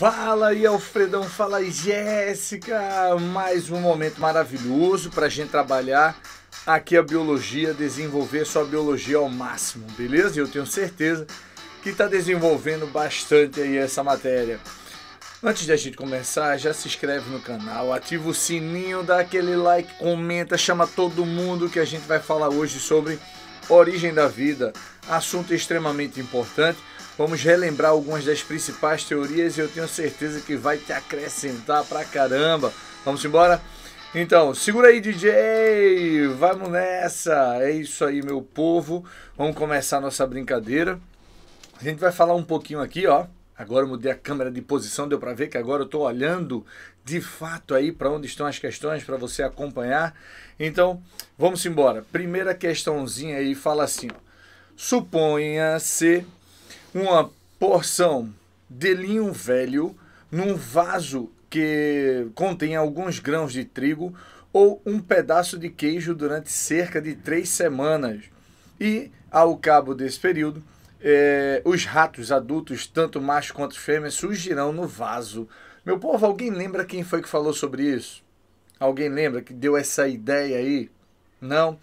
Fala aí, Alfredão, fala aí, Jéssica! Mais um momento maravilhoso para a gente trabalhar aqui a biologia, desenvolver sua biologia ao máximo, beleza? E eu tenho certeza que está desenvolvendo bastante aí essa matéria. Antes da gente começar, já se inscreve no canal, ativa o sininho, dá aquele like, comenta, chama todo mundo que a gente vai falar hoje sobre origem da vida, assunto extremamente importante Vamos relembrar algumas das principais teorias e eu tenho certeza que vai te acrescentar pra caramba. Vamos embora? Então, segura aí, DJ! Vamos nessa! É isso aí, meu povo. Vamos começar nossa brincadeira. A gente vai falar um pouquinho aqui, ó. Agora eu mudei a câmera de posição, deu para ver que agora eu estou olhando de fato aí para onde estão as questões para você acompanhar. Então, vamos embora. Primeira questãozinha aí fala assim: Suponha-se uma porção de linho velho num vaso que contém alguns grãos de trigo ou um pedaço de queijo durante cerca de três semanas. E, ao cabo desse período, é, os ratos adultos, tanto macho quanto fêmeas, surgirão no vaso. Meu povo, alguém lembra quem foi que falou sobre isso? Alguém lembra que deu essa ideia aí? Não?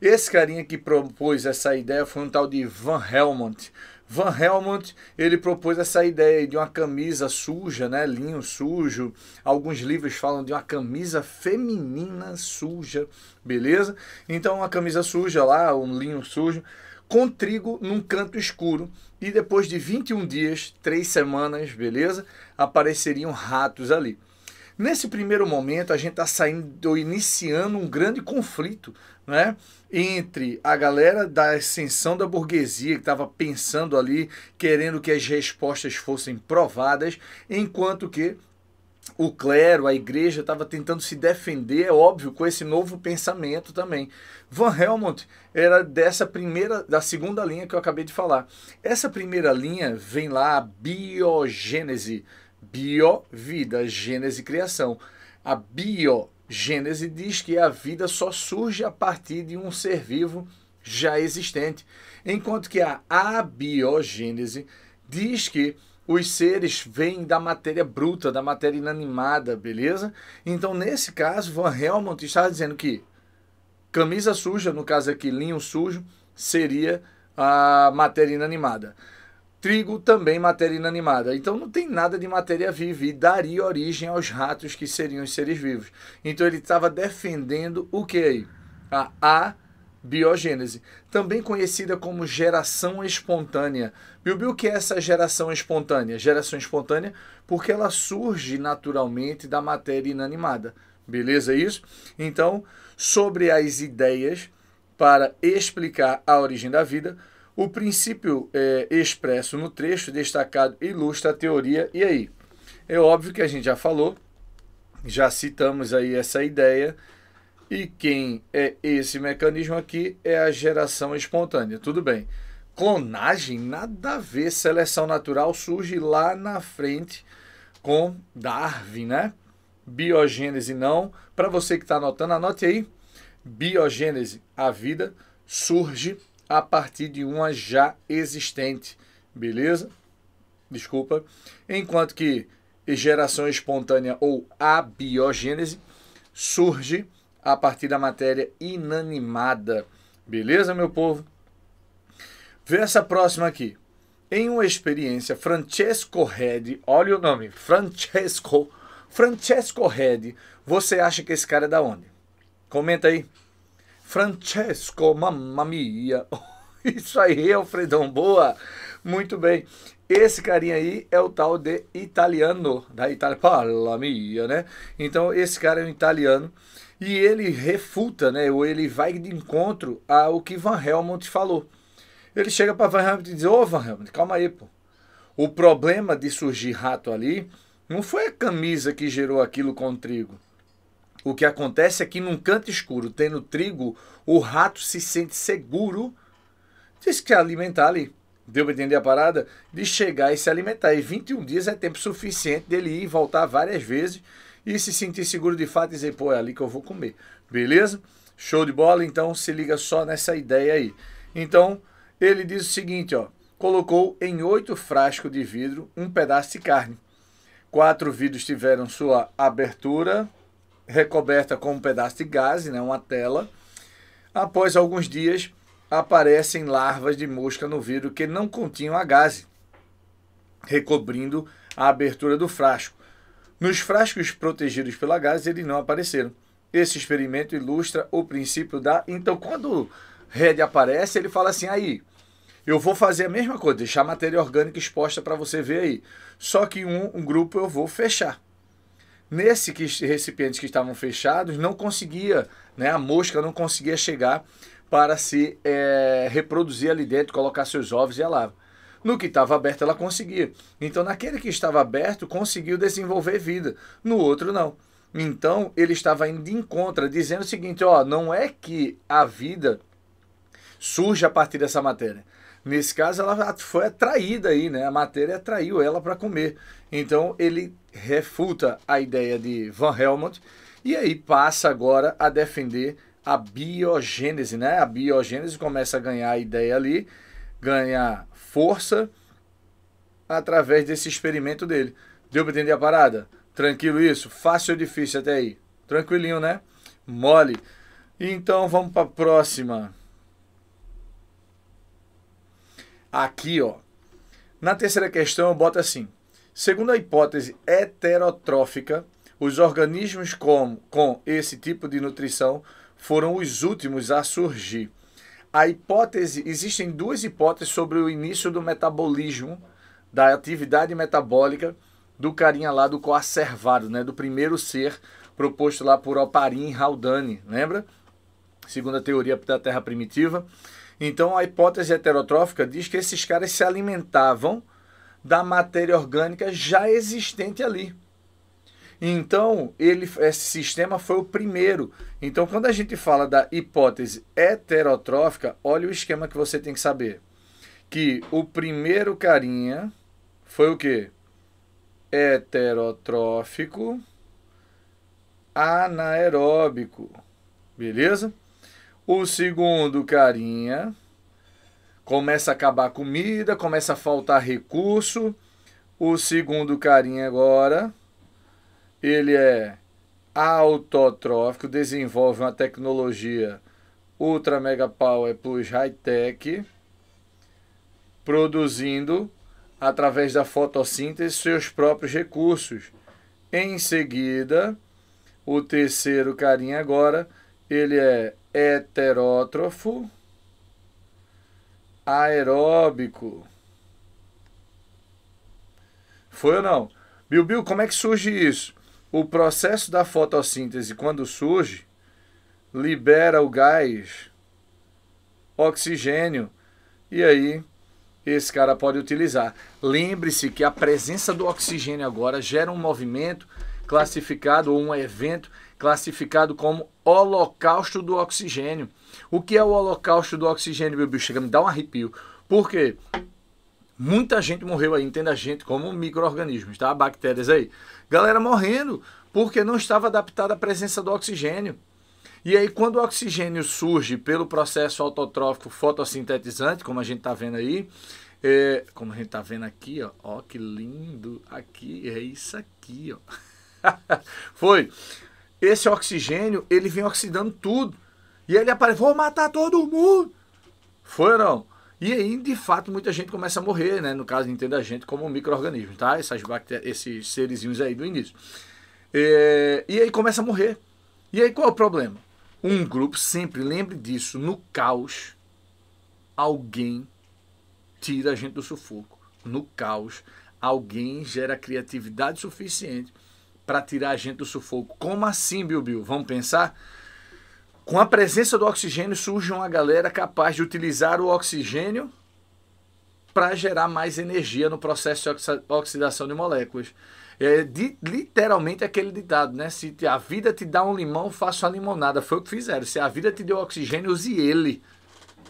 Esse carinha que propôs essa ideia foi um tal de Van Helmont. Van Helmont ele propôs essa ideia de uma camisa suja, né, linho sujo. Alguns livros falam de uma camisa feminina suja, beleza? Então uma camisa suja lá, um linho sujo, com trigo num canto escuro. E depois de 21 dias, 3 semanas, beleza? Apareceriam ratos ali. Nesse primeiro momento, a gente está saindo, iniciando um grande conflito, né? entre a galera da ascensão da burguesia, que estava pensando ali, querendo que as respostas fossem provadas, enquanto que o clero, a igreja estava tentando se defender, é óbvio, com esse novo pensamento também. Van Helmont era dessa primeira, da segunda linha que eu acabei de falar. Essa primeira linha vem lá a biogênese, bio, vida, gênese, criação. A bio Gênesis diz que a vida só surge a partir de um ser vivo já existente, enquanto que a abiogênese diz que os seres vêm da matéria bruta, da matéria inanimada, beleza? Então, nesse caso, Van Helmont está dizendo que camisa suja, no caso aqui, linho sujo, seria a matéria inanimada. Trigo também matéria inanimada. Então não tem nada de matéria viva e daria origem aos ratos que seriam os seres vivos. Então ele estava defendendo o que aí? A, biogênese, também conhecida como geração espontânea. Bilbil, o que é essa geração espontânea? Geração espontânea porque ela surge naturalmente da matéria inanimada. Beleza é isso? Então, sobre as ideias para explicar a origem da vida, o princípio é, expresso no trecho destacado ilustra a teoria, e aí? É óbvio que a gente já falou, já citamos aí essa ideia, e quem é esse mecanismo aqui é a geração espontânea, tudo bem. Clonagem, nada a ver, seleção natural surge lá na frente com Darwin, né? Biogênese não. Para você que está anotando, anote aí. Biogênese, a vida surge a partir de uma já existente, beleza? Desculpa. Enquanto que geração espontânea ou abiogênese surge a partir da matéria inanimada, beleza, meu povo? Vê essa próxima aqui. Em uma experiência, Francesco Redi, olha o nome, Francesco, Francesco Redi, você acha que esse cara é da onde? Comenta aí. Francesco, mamma mia. Isso aí, Alfredão, boa. Muito bem. Esse carinha aí é o tal de italiano, da Itália, parla mia, né? Então, esse cara é um italiano e ele refuta, né? Ou ele vai de encontro ao que Van Helmont falou. Ele chega para Van Helmont e diz: Ô oh, Van Helmont, calma aí, pô. O problema de surgir rato ali não foi a camisa que gerou aquilo com o trigo. O que acontece é que num canto escuro, tendo trigo, o rato se sente seguro de se alimentar ali. Deu para entender a parada? De chegar e se alimentar. E 21 dias é tempo suficiente dele ir e voltar várias vezes e se sentir seguro de fato e dizer, pô, é ali que eu vou comer. Beleza? Show de bola? Então se liga só nessa ideia aí. Então, ele diz o seguinte, ó. Colocou em oito frascos de vidro um pedaço de carne. Quatro vidros tiveram sua abertura recoberta com um pedaço de gaze, né, uma tela. Após alguns dias, aparecem larvas de mosca no vidro que não continham a gaze, recobrindo a abertura do frasco. Nos frascos protegidos pela gaze, eles não apareceram. Esse experimento ilustra o princípio da. Então, quando Red aparece, ele fala assim: aí, eu vou fazer a mesma coisa, deixar matéria orgânica exposta para você ver aí. Só que um, um grupo eu vou fechar. Nesse que recipientes que estavam fechados, não conseguia, né, a mosca não conseguia chegar para se é, reproduzir ali dentro, colocar seus ovos e a larva. No que estava aberto, ela conseguia. Então, naquele que estava aberto, conseguiu desenvolver vida. No outro, não. Então, ele estava indo de encontro, dizendo o seguinte: ó, não é que a vida surge a partir dessa matéria. Nesse caso, ela foi atraída aí, né? A matéria atraiu ela para comer. Então, ele refuta a ideia de Van Helmont e aí passa agora a defender a biogênese, né? A biogênese começa a ganhar ideia ali, ganha força através desse experimento dele. Deu para entender a parada? Tranquilo isso? Fácil ou difícil até aí? Tranquilinho, né? Mole. Então vamos para a próxima. Aqui, ó. Na terceira questão, eu boto assim. Segundo a hipótese heterotrófica, os organismos com, com esse tipo de nutrição foram os últimos a surgir. A hipótese, existem duas hipóteses sobre o início do metabolismo, da atividade metabólica do carinha lá do coacervado, né, do primeiro ser proposto lá por Oparin e Haldane, lembra? Segundo a teoria da Terra primitiva, então a hipótese heterotrófica diz que esses caras se alimentavam da matéria orgânica já existente ali. Então, ele, esse sistema foi o primeiro. Então, quando a gente fala da hipótese heterotrófica, olha o esquema que você tem que saber. Que o primeiro carinha foi o quê? Heterotrófico anaeróbico. Beleza? O segundo carinha começa a acabar a comida, começa a faltar recurso. O segundo carinha agora, ele é autotrófico, desenvolve uma tecnologia ultra mega power plus high-tech, produzindo através da fotossíntese seus próprios recursos. Em seguida, o terceiro carinha agora, ele é heterótrofo, aeróbico. Foi ou não? Bill Bill, como é que surge isso? O processo da fotossíntese, quando surge, libera o gás, oxigênio, e aí esse cara pode utilizar. Lembre-se que a presença do oxigênio agora gera um movimento classificado ou um evento classificado como holocausto do oxigênio. O que é o holocausto do oxigênio, meu bicho? Chega, me dá um arrepio. Por quê? Muita gente morreu aí, entenda a gente como micro-organismos, tá? Bactérias aí. Galera morrendo porque não estava adaptada à presença do oxigênio. E aí, quando o oxigênio surge pelo processo autotrófico fotossintetizante, como a gente está vendo aí, é, como a gente está vendo aqui, ó, ó, que lindo, aqui, é isso aqui, ó. Foi esse oxigênio, ele vem oxidando tudo. E ele aparece, vou matar todo mundo. Foi ou não? E aí, de fato, muita gente começa a morrer, né? No caso, entenda a gente como um micro-organismo, tá? Essas bactérias, esses serizinhos aí do início. É, e aí começa a morrer. E aí qual é o problema? Um grupo sempre, lembre disso, no caos, alguém tira a gente do sufoco. No caos, alguém gera criatividade suficiente para tirar a gente do sufoco. Como assim, Bilbil? Vamos pensar? Com a presença do oxigênio surge uma galera capaz de utilizar o oxigênio para gerar mais energia no processo de oxidação de moléculas. É de, literalmente aquele ditado, né? Se a vida te dá um limão, faça uma limonada. Foi o que fizeram. Se a vida te deu oxigênio, use ele.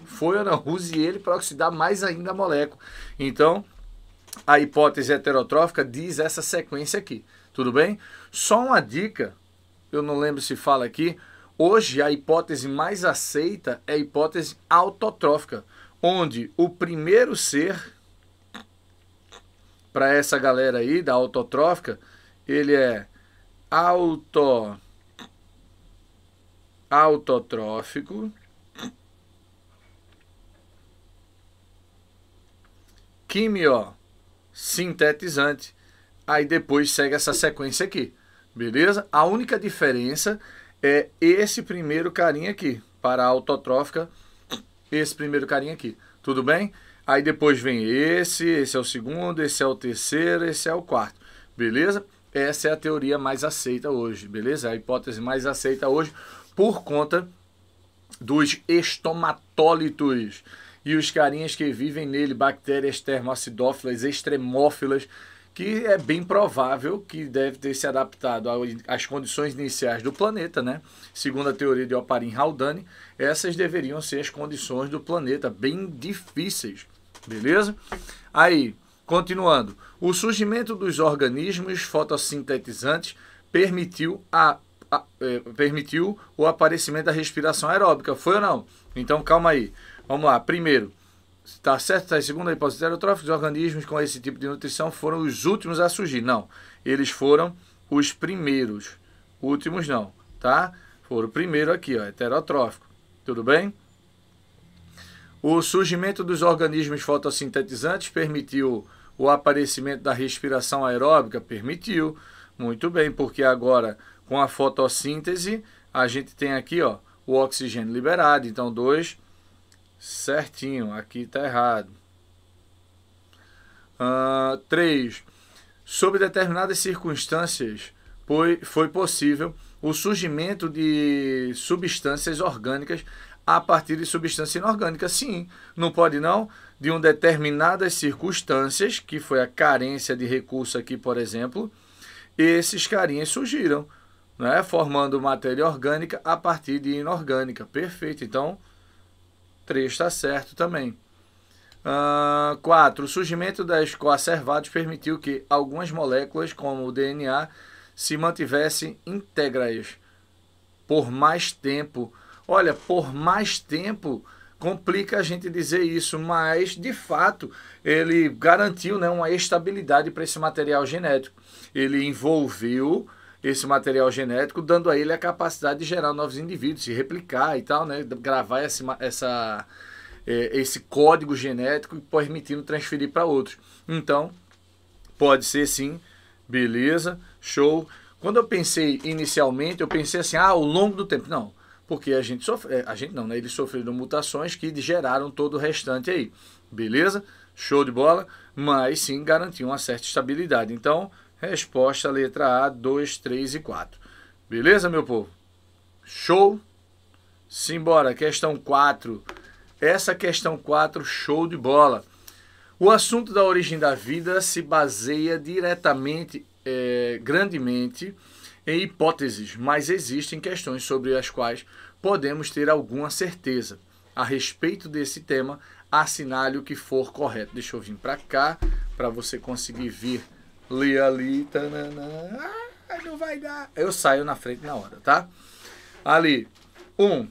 Foi ou não? Use ele para oxidar mais ainda a molécula. Então, a hipótese heterotrófica diz essa sequência aqui. Tudo bem? Só uma dica, eu não lembro se fala aqui, hoje a hipótese mais aceita é a hipótese autotrófica, onde o primeiro ser para essa galera aí da autotrófica, ele é auto autotrófico quimio sintetizante aí depois segue essa sequência aqui, beleza? A única diferença é esse primeiro carinha aqui, para a autotrófica, esse primeiro carinha aqui, tudo bem? Aí depois vem esse, esse é o segundo, esse é o terceiro, esse é o quarto, beleza? Essa é a teoria mais aceita hoje, beleza? A hipótese mais aceita hoje por conta dos estomatólitos e os carinhas que vivem nele, bactérias termoacidófilas, extremófilas, que é bem provável que deve ter se adaptado às condições iniciais do planeta, né? Segundo a teoria de Oparin-Haldane, essas deveriam ser as condições do planeta, bem difíceis, beleza? Aí, continuando, o surgimento dos organismos fotossintetizantes permitiu a, a é, permitiu o aparecimento da respiração aeróbica, foi ou não? Então calma aí. Vamos lá. Primeiro, Está certo, tá, segundo a hipótese heterotrófica, os organismos com esse tipo de nutrição foram os últimos a surgir. Não, eles foram os primeiros. Últimos não, tá? Foram o primeiro aqui, ó, heterotrófico. Tudo bem? O surgimento dos organismos fotossintetizantes permitiu o aparecimento da respiração aeróbica? Permitiu. Muito bem, porque agora com a fotossíntese a gente tem aqui ó, o oxigênio liberado. Então, dois certinho, aqui está errado. Uh, ah, 3. Sob determinadas circunstâncias, foi, foi possível o surgimento de substâncias orgânicas a partir de substância inorgânica. Sim, não pode não, de um determinadas circunstâncias, que foi a carência de recurso aqui, por exemplo, esses carinhas surgiram, né? formando matéria orgânica a partir de inorgânica. Perfeito, então... 3 está certo também. 4. Uh, o surgimento das coacervados permitiu que algumas moléculas, como o DNA, se mantivessem íntegras por mais tempo. Olha, por mais tempo complica a gente dizer isso, mas de fato ele garantiu né, uma estabilidade para esse material genético. Ele envolveu esse material genético, dando a ele a capacidade de gerar novos indivíduos, se replicar e tal, né? Gravar esse, essa, é, esse código genético e permitindo transferir para outros. Então, pode ser sim, beleza, show. Quando eu pensei inicialmente, eu pensei assim, ah, ao longo do tempo. Não, porque a gente sofre, é, a gente não, né? Eles sofreram mutações que geraram todo o restante aí, beleza? Show de bola, mas sim garantiu uma certa estabilidade. Então, Resposta letra A, 2, 3 e 4. Beleza, meu povo? Show? Simbora, questão 4. Essa questão 4, show de bola. O assunto da origem da vida se baseia diretamente, é, grandemente, em hipóteses, mas existem questões sobre as quais podemos ter alguma certeza. A respeito desse tema, assinale o que for correto. Deixa eu vir para cá para você conseguir vir li ali, tananã. Tá, ah, não vai dar. Eu saio na frente na hora, tá? Ali. Um.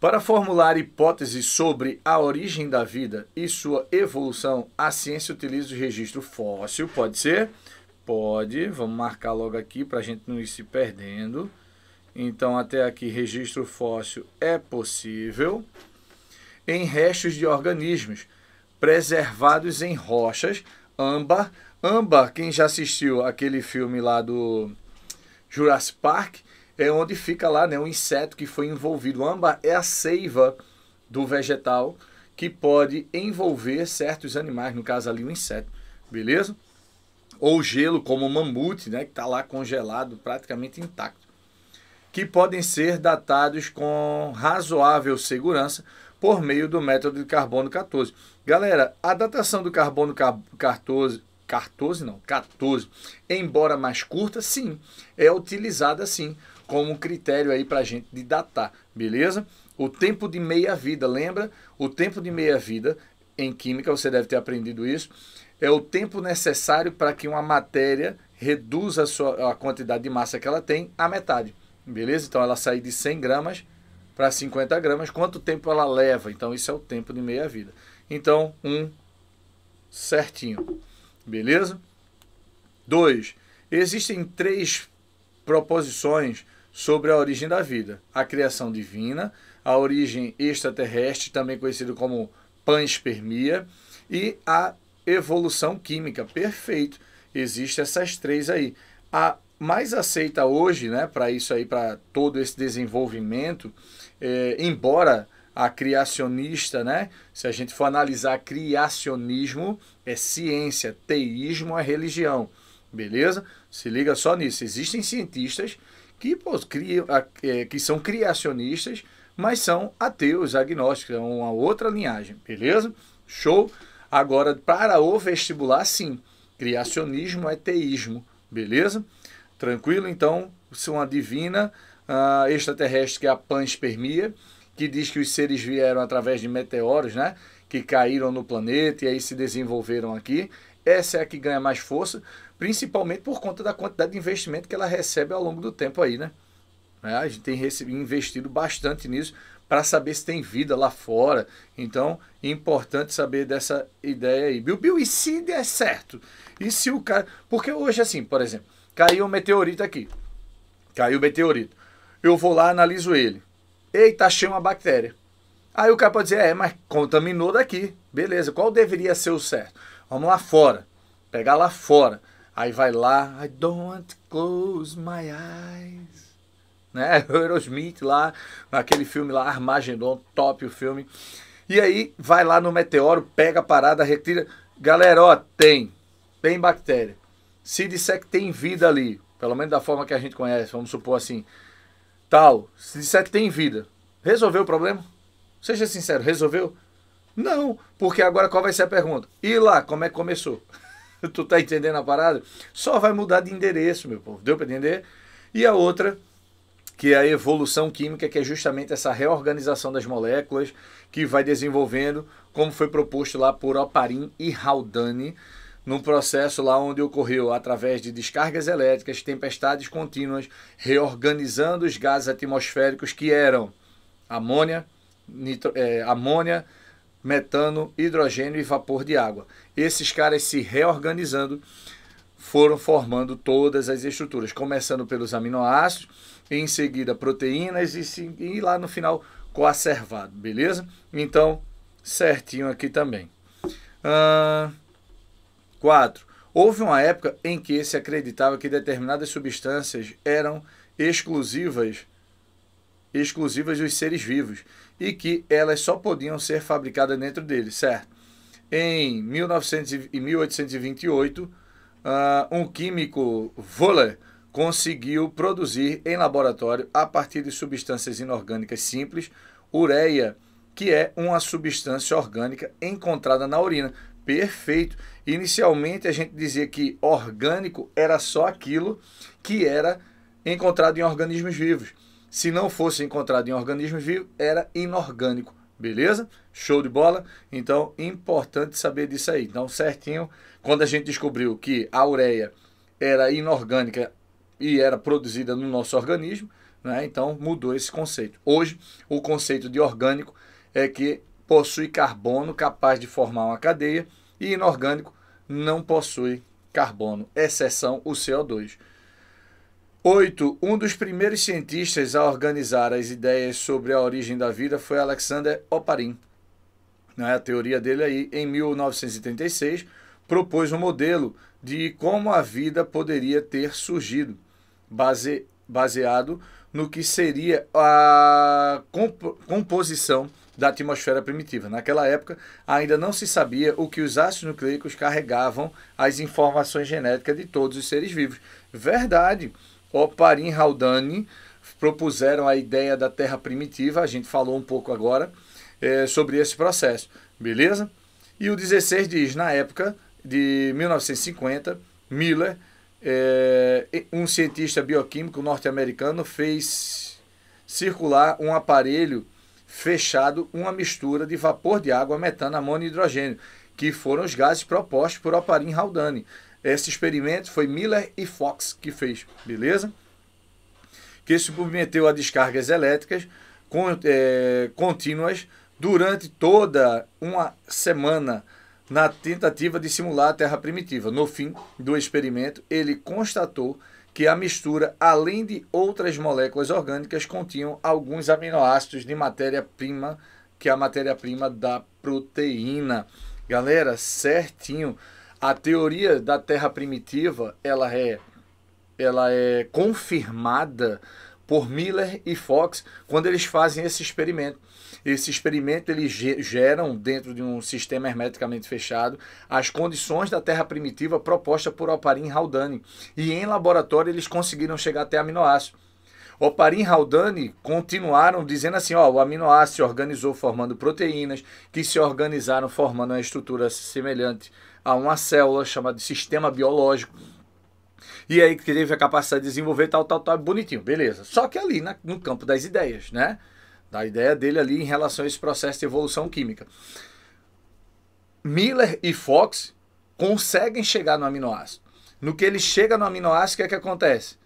Para formular hipóteses sobre a origem da vida e sua evolução, a ciência utiliza o registro fóssil, pode ser? Pode. Vamos marcar logo aqui para a gente não ir se perdendo. Então, até aqui, registro fóssil é possível. Em restos de organismos preservados em rochas, Âmbar. Âmbar, quem já assistiu aquele filme lá do Jurassic Park, é onde fica lá né, um inseto que foi envolvido. Âmbar é a seiva do vegetal que pode envolver certos animais, no caso ali um inseto, beleza? Ou gelo, como o mamute, né, que está lá congelado, praticamente intacto, que podem ser datados com razoável segurança por meio do método de carbono 14. Galera, a datação do carbono 14, 14 não, 14, embora mais curta, sim, é utilizada sim como critério aí para a gente de datar, beleza? O tempo de meia-vida, lembra? O tempo de meia-vida em química, você deve ter aprendido isso, é o tempo necessário para que uma matéria reduza a, sua, a quantidade de massa que ela tem à metade, beleza? Então ela sai de 100 gramas para 50 gramas, quanto tempo ela leva? Então, isso é o tempo de meia vida. Então, um certinho. Beleza? dois Existem três proposições sobre a origem da vida: a criação divina, a origem extraterrestre, também conhecido como panspermia, e a evolução química. Perfeito. Existem essas três aí. A mais aceita hoje, né, para isso aí, para todo esse desenvolvimento, é, embora a criacionista, né? Se a gente for analisar criacionismo, é ciência, teísmo é religião, beleza? Se liga só nisso. Existem cientistas que, pô, é, que são criacionistas, mas são ateus, agnósticos, é uma outra linhagem, beleza? Show? Agora, para o vestibular, sim. Criacionismo é teísmo, beleza? Tranquilo? Então, se uma divina uh, extraterrestre, que é a panspermia, que diz que os seres vieram através de meteoros, né? Que caíram no planeta e aí se desenvolveram aqui. Essa é a que ganha mais força, principalmente por conta da quantidade de investimento que ela recebe ao longo do tempo aí, né? É, a gente tem recebido, investido bastante nisso para saber se tem vida lá fora. Então, é importante saber dessa ideia aí. Bill, Bill, e se der certo? E se o cara. Porque hoje, assim, por exemplo, caiu um meteorito aqui. Caiu o um meteorito eu vou lá, analiso ele. Eita, achei uma bactéria. Aí o cara pode dizer, é, mas contaminou daqui. Beleza, qual deveria ser o certo? Vamos lá fora. Pegar lá fora. Aí vai lá, I don't close my eyes. Né? Aerosmith lá, naquele filme lá, Armagedon, top o filme. E aí vai lá no meteoro, pega a parada, retira. Galera, ó, tem. Tem bactéria. Se disser que tem vida ali, pelo menos da forma que a gente conhece, vamos supor assim, tal, se disser que tem vida, resolveu o problema? Seja sincero, resolveu? Não, porque agora qual vai ser a pergunta? E lá, como é que começou? tu tá entendendo a parada? Só vai mudar de endereço, meu povo. Deu para entender? E a outra, que é a evolução química, que é justamente essa reorganização das moléculas que vai desenvolvendo, como foi proposto lá por Oparin e Haldane, num processo lá onde ocorreu, através de descargas elétricas, tempestades contínuas, reorganizando os gases atmosféricos que eram amônia, nitro, é, amônia metano, hidrogênio e vapor de água. Esses caras se reorganizando foram formando todas as estruturas, começando pelos aminoácidos, em seguida proteínas e, e lá no final coacervado, beleza? Então, certinho aqui também. 4. Houve uma época em que se acreditava que determinadas substâncias eram exclusivas exclusivas dos seres vivos e que elas só podiam ser fabricadas dentro deles, certo? Em 1900 e 1828, uh, ah, um químico Völler, conseguiu produzir em laboratório, a partir de substâncias inorgânicas simples, ureia, que é uma substância orgânica encontrada na urina. Perfeito. Inicialmente a gente dizia que orgânico era só aquilo que era encontrado em organismos vivos. Se não fosse encontrado em organismos vivos, era inorgânico. Beleza? Show de bola? Então, importante saber disso aí. Então, certinho, quando a gente descobriu que a ureia era inorgânica e era produzida no nosso organismo, né? então mudou esse conceito. Hoje, o conceito de orgânico é que possui carbono capaz de formar uma cadeia e inorgânico não possui carbono, exceção o CO2. 8. Um dos primeiros cientistas a organizar as ideias sobre a origem da vida foi Alexander Oparin. Né, a teoria dele aí, em 1936, propôs um modelo de como a vida poderia ter surgido, base, baseado no que seria a composição da atmosfera primitiva. Naquela época, ainda não se sabia o que os ácidos nucleicos carregavam as informações genéticas de todos os seres vivos. Verdade. Oparin Haldane propuseram a ideia da Terra primitiva, a gente falou um pouco agora é, sobre esse processo, beleza? E o 16 diz, na época de 1950, Miller, é, um cientista bioquímico norte-americano, fez circular um aparelho fechado uma mistura de vapor de água, metano, amônio e hidrogênio, que foram os gases propostos por Oparin Haldane. Esse experimento foi Miller e Fox que fez, beleza? Que submeteu a descargas elétricas é, contínuas durante toda uma semana na tentativa de simular a Terra primitiva. No fim do experimento, ele constatou que a mistura, além de outras moléculas orgânicas, continham alguns aminoácidos de matéria-prima, que é a matéria-prima da proteína. Galera, certinho. A teoria da Terra primitiva, ela é ela é confirmada por Miller e Fox quando eles fazem esse experimento. Esse experimento eles geram dentro de um sistema hermeticamente fechado as condições da Terra primitiva proposta por Oparin Haldane e em laboratório eles conseguiram chegar até aminoácido. Oparin e Haldane continuaram dizendo assim, ó, o aminoácido se organizou formando proteínas que se organizaram formando uma estrutura semelhante a uma célula chamada de sistema biológico e aí que teve a capacidade de desenvolver tal, tal, tal, bonitinho, beleza. Só que ali na, no campo das ideias, né? Da ideia dele ali em relação a esse processo de evolução química. Miller e Fox conseguem chegar no aminoácido. No que ele chega no aminoácido, o que é que acontece?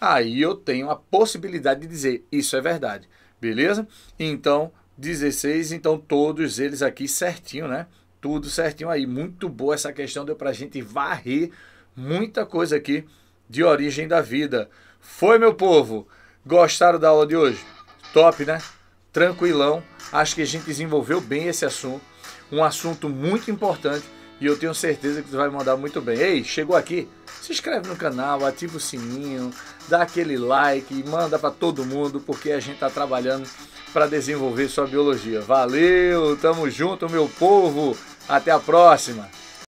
Aí eu tenho a possibilidade de dizer, isso é verdade. Beleza? Então, 16, então todos eles aqui certinho, né? Tudo certinho aí. Muito boa essa questão, deu pra gente varrer muita coisa aqui de origem da vida. Foi, meu povo? Gostaram da aula de hoje? Top, né? Tranquilão. Acho que a gente desenvolveu bem esse assunto. Um assunto muito importante e eu tenho certeza que você vai mandar muito bem. Ei, chegou aqui? Se inscreve no canal, ativa o sininho, dá aquele like e manda para todo mundo porque a gente está trabalhando para desenvolver sua biologia. Valeu, tamo junto, meu povo. Até a próxima.